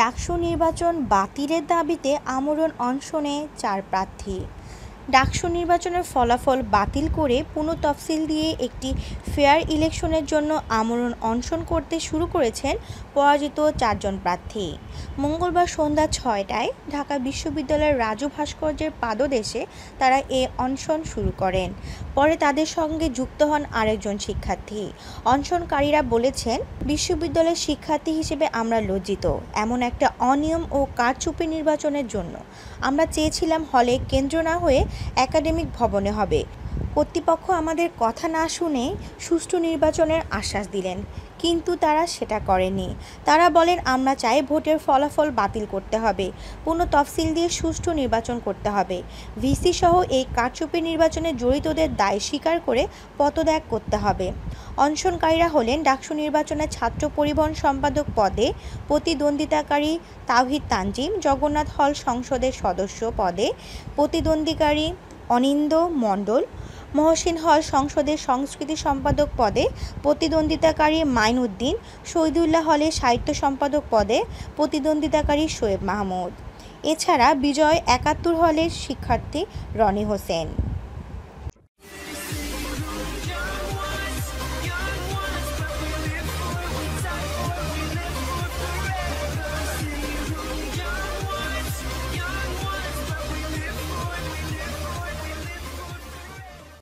ডাকসু নির্বাচন বাতিলের দাবিতে আমরণ অনশনে চার প্রার্থী ডাকসু নির্বাচনের ফলাফল বাতিল করে পুনঃ তফসিল দিয়ে একটি ফেয়ার ইলেকশনের জন্য আমরণ অনশন করতে শুরু করেছেন পরাজিত চারজন প্রার্থী মঙ্গলবার সন্ধ্যা ছয়টায় ঢাকা বিশ্ববিদ্যালয়ের রাজু ভাস্কর্যের পাদদেশে তারা এ অনশন শুরু করেন পরে তাদের সঙ্গে যুক্ত হন আরেকজন শিক্ষার্থী অনশনকারীরা বলেছেন বিশ্ববিদ্যালয়ের শিক্ষার্থী হিসেবে আমরা লজ্জিত এমন একটা অনিয়ম ও কারচুপি নির্বাচনের জন্য আমরা চেয়েছিলাম হলে কেন্দ্র না হয়ে একাডেমিক ভবনে হবে কর্তৃপক্ষ আমাদের কথা না শুনে সুষ্ঠু নির্বাচনের আশ্বাস দিলেন কিন্তু তারা সেটা করেনি তারা বলেন আমরা চাই ভোটের ফলাফল বাতিল করতে হবে পূর্ণ তফসিল দিয়ে সুষ্ঠু নির্বাচন করতে হবে ভিসি সহ এই কারচুপি নির্বাচনে জড়িতদের দায় স্বীকার করে পদত্যাগ করতে হবে অনশনকারীরা হলেন ডাকসু নির্বাচনে ছাত্র পরিবহন সম্পাদক পদে প্রতিদ্বন্দ্বিতাকারী তাহিদ তানজিম জগন্নাথ হল সংসদের সদস্য পদে প্রতিদ্বন্দ্বিকারী অনিন্দ মণ্ডল মহসিন হল সংসদের সংস্কৃতি সম্পাদক পদে প্রতিদ্বন্দ্বিতাকারী মাইনুদ্দিন শহীদুল্লাহ হলে সাহিত্য সম্পাদক পদে প্রতিদ্বন্দ্বিতাকারী শোয়েব মাহমুদ এছাড়া বিজয় একাত্তর হলের শিক্ষার্থী রনি হোসেন